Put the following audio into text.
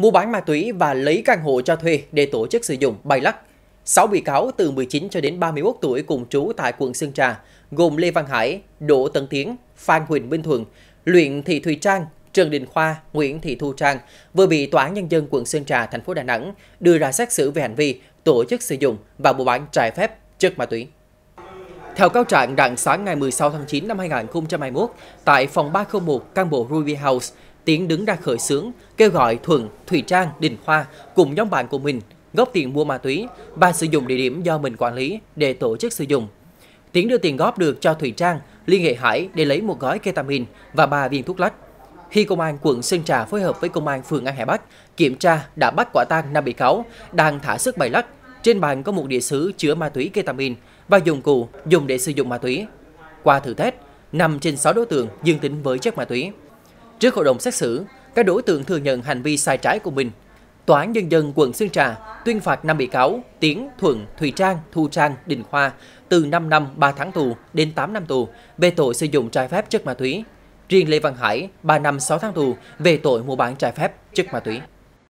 mua bán ma túy và lấy căn hộ cho thuê để tổ chức sử dụng bay lắc. 6 bị cáo từ 19 cho đến 31 tuổi cùng trú tại quận Sơn Trà, gồm Lê Văn Hải, Đỗ Tấn Tiến, Phan Huỳnh Minh Thuận, Luyện Thị Thùy Trang, Trần Đình Khoa, Nguyễn Thị Thu Trang vừa bị Tòa án Nhân dân quận Sơn Trà, thành phố Đà Nẵng đưa ra xét xử về hành vi tổ chức sử dụng và mua bán trái phép chất ma túy. Theo cáo trạng, rạng sáng ngày 16 tháng 9 năm 2021, tại phòng 301 căn bộ Ruby House, Tiến đứng ra khởi xướng, kêu gọi Thuận, Thủy Trang, Đình Khoa cùng nhóm bạn của mình góp tiền mua ma túy và sử dụng địa điểm do mình quản lý để tổ chức sử dụng. Tiến đưa tiền góp được cho Thủy Trang, liên hệ Hải để lấy một gói ketamin và ba viên thuốc lắc. Khi công an quận Sơn Trà phối hợp với công an phường An Hải Bắc kiểm tra đã bắt quả tang năm bị cáo đang thả sức bày lắc. Trên bàn có một địa sứ chứa ma túy ketamin và dụng cụ dùng để sử dụng ma túy. Qua thử test, 5 trên 6 đối tượng dương tính với chất ma túy. Trước hội đồng xét xử, các đối tượng thừa nhận hành vi sai trái của mình. Tòa án Nhân dân quận Sơn Trà tuyên phạt 5 bị cáo Tiến, Thuận, Thùy Trang, Thu Trang, Đình Khoa từ 5 năm 3 tháng tù đến 8 năm tù về tội sử dụng trái phép chất ma túy. Riêng Lê Văn Hải 3 năm 6 tháng tù về tội mua bán trái phép chất ma túy.